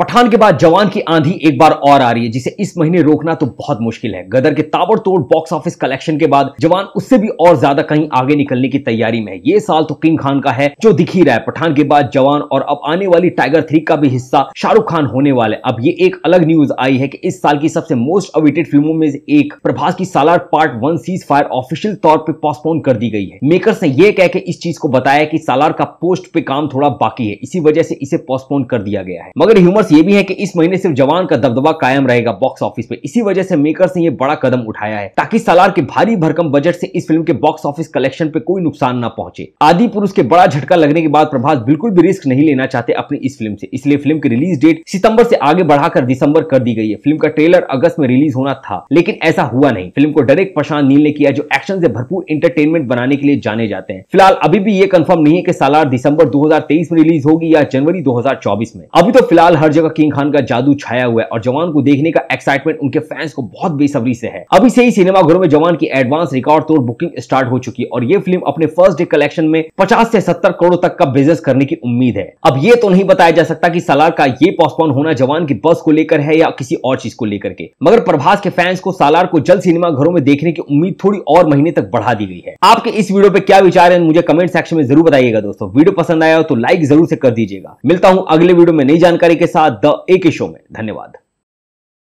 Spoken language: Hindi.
पठान के बाद जवान की आंधी एक बार और आ रही है जिसे इस महीने रोकना तो बहुत मुश्किल है गदर के ताबड़तोड़ बॉक्स ऑफिस कलेक्शन के बाद जवान उससे भी और ज्यादा कहीं आगे निकलने की तैयारी में है ये साल तो किंग खान का है जो दिख ही रहा है पठान के बाद जवान और अब आने वाली टाइगर थ्री का भी हिस्सा शाहरुख खान होने वाले अब ये एक अलग न्यूज आई है की इस साल की सबसे मोस्ट अवेटेड फिल्मों में एक प्रभास की Salaar part one ceasefire official तौर पर पोस्टपोन कर दी गई है मेकर ने यह कहकर इस चीज को बताया की सालार का पोस्ट पे काम थोड़ा बाकी है इसी वजह से इसे पोस्टपोन कर दिया गया है मगर ह्यूमर ये भी है कि इस महीने सिर्फ जवान का दबदबा कायम रहेगा बॉक्स ऑफिस पे इसी वजह से मेकर्स ने ये बड़ा कदम उठाया है ताकि सालार के भारी भरकम बजट से इस फिल्म के बॉक्स ऑफिस कलेक्शन पे कोई नुकसान ना पहुंचे आदि पुरुष के बड़ा झटका लगने के बाद प्रभास बिल्कुल भी रिस्क नहीं लेना चाहते अपनी इस फिल्म से इसलिए फिल्म की रिलीज डेट सितंबर से आगे बढ़ाकर दिसंबर कर दी गई है फिल्म का ट्रेलर अगस्त में रिलीज होना था लेकिन ऐसा हुआ नहीं फिल्म को डायरेक्ट प्रशांत नील ने किया जो एक्शन से भरपूर इंटरटेनमेंट बनाने के लिए जाने जाते हैं फिलहाल अभी भी ये कंफर्म नहीं है कि सालार दिसंबर 2023 में रिलीज होगी या जनवरी 2024 में अभी तो फिलहाल हर हर जगह किंग खान का जादू छाया हुआ है और जवान को देखने का एक्साइटमेंट उनके फैंस को बहुत बेसब्री से है अभी से ही घरों में जवान की एडवांस रिकॉर्ड तोड़ बुकिंग स्टार्ट हो चुकी और ये फिल्म अपने फर्स्ट डे कलेक्शन में पचास से सत्तर करोड़ तक का बिजनेस करने की उम्मीद है अब ये तो नहीं बताया जा सकता की सालार का ये पोस्टपोन होना जवान की बस को लेकर है या किसी और चीज को लेकर के मगर प्रभास के फैंस को सालार को जल्द सिनेमा घरों में देखने की उम्मीद थोड़ी और महीने तक बढ़ा दी गई है आपके इस वीडियो पे क्या विचार है मुझे कमेंट सेक्शन में जरूर बताइएगा दोस्तों वीडियो पसंद आया हो तो लाइक जरूर से कर दीजिएगा मिलता हूँ अगले वीडियो में नई जानकारी के साथ साथ द एक शो में धन्यवाद